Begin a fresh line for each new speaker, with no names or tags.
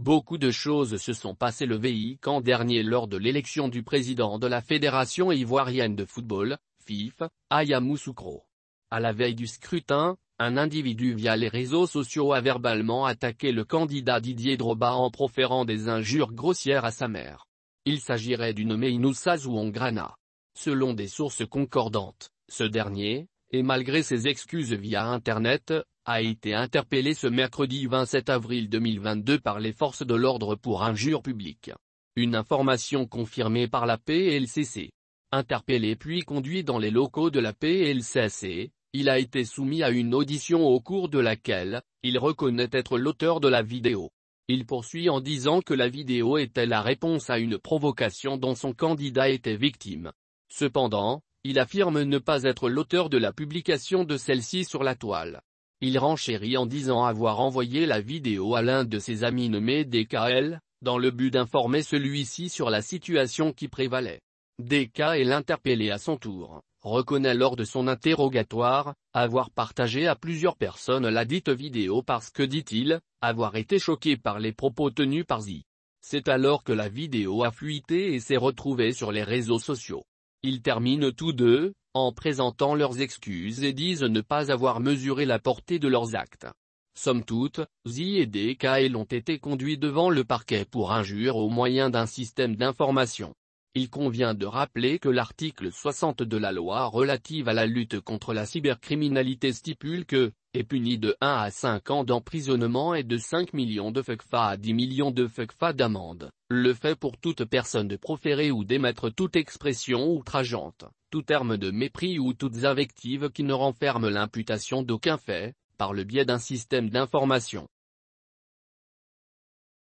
Beaucoup de choses se sont passées le VI quand dernier lors de l'élection du président de la Fédération ivoirienne de football, FIF, Ayamou Soukro. À la veille du scrutin, un individu via les réseaux sociaux a verbalement attaqué le candidat Didier Droba en proférant des injures grossières à sa mère. Il s'agirait d'une Meinousaz ou Ongrana. Selon des sources concordantes, ce dernier, et malgré ses excuses via Internet, a été interpellé ce mercredi 27 avril 2022 par les forces de l'ordre pour injure publique. Une information confirmée par la PLCC. Interpellé puis conduit dans les locaux de la PLCC, il a été soumis à une audition au cours de laquelle, il reconnaît être l'auteur de la vidéo. Il poursuit en disant que la vidéo était la réponse à une provocation dont son candidat était victime. Cependant, il affirme ne pas être l'auteur de la publication de celle-ci sur la toile. Il renchérit en disant avoir envoyé la vidéo à l'un de ses amis nommé DKL, dans le but d'informer celui-ci sur la situation qui prévalait. D.K.L. interpellé à son tour, reconnaît lors de son interrogatoire, avoir partagé à plusieurs personnes la dite vidéo parce que dit-il, avoir été choqué par les propos tenus par Z. C'est alors que la vidéo a fuité et s'est retrouvée sur les réseaux sociaux. Ils terminent tous deux, en présentant leurs excuses et disent ne pas avoir mesuré la portée de leurs actes. Somme toute, Zi et DKL ont été conduits devant le parquet pour injure au moyen d'un système d'information. Il convient de rappeler que l'article 60 de la loi relative à la lutte contre la cybercriminalité stipule que, est puni de 1 à 5 ans d'emprisonnement et de 5 millions de FECFA à 10 millions de FECFA d'amende, le fait pour toute personne de proférer ou d'émettre toute expression outrageante, tout terme de mépris ou toutes invectives qui ne renferment l'imputation d'aucun fait, par le biais d'un système d'information.